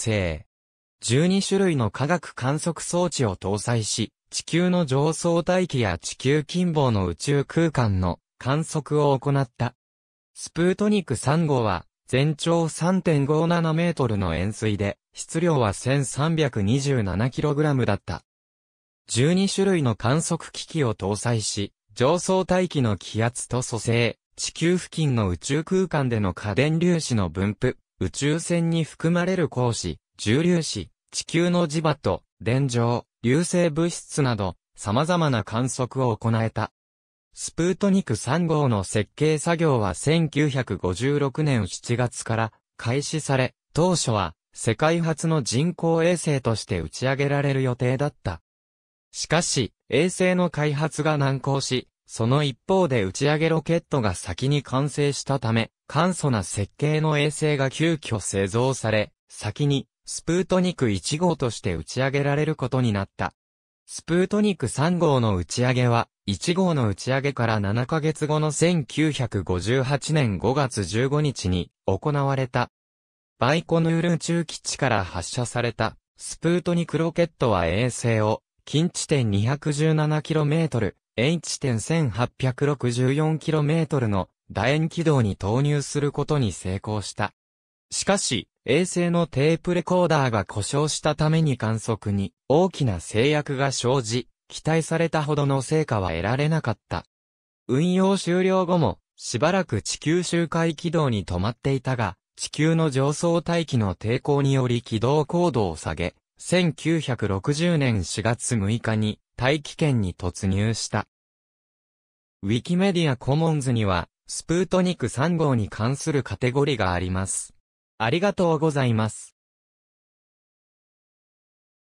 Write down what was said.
製。12種類の科学観測装置を搭載し、地球の上層大気や地球近傍の宇宙空間の観測を行った。スプートニク3号は、全長3.57メートルの円錐で、質量は 1327kg だった。12種類の観測機器を搭載し、上層大気の気圧と組成、地球付近の宇宙空間での家電粒子の分布、宇宙船に含まれる光子、重粒子、地球の磁場と、電状、流星物質など、様々な観測を行えた。スプートニク3号の設計作業は1956年7月から開始され、当初は世界初の人工衛星として打ち上げられる予定だった。しかし、衛星の開発が難航し、その一方で打ち上げロケットが先に完成したため、簡素な設計の衛星が急遽製造され、先にスプートニク1号として打ち上げられることになった。スプートニク3号の打ち上げは、1号の打ち上げから7ヶ月後の1958年5月15日に行われた。バイコヌール宇宙基地から発射されたスプートニクロケットは衛星を近地点 217km、H 点 1864km の楕円軌道に投入することに成功した。しかし、衛星のテープレコーダーが故障したために観測に大きな制約が生じ、期待されたほどの成果は得られなかった。運用終了後も、しばらく地球周回軌道に止まっていたが、地球の上層大気の抵抗により軌道高度を下げ、1960年4月6日に大気圏に突入した。ウィキメディアコモンズには、スプートニク3号に関するカテゴリがあります。ありがとうございます。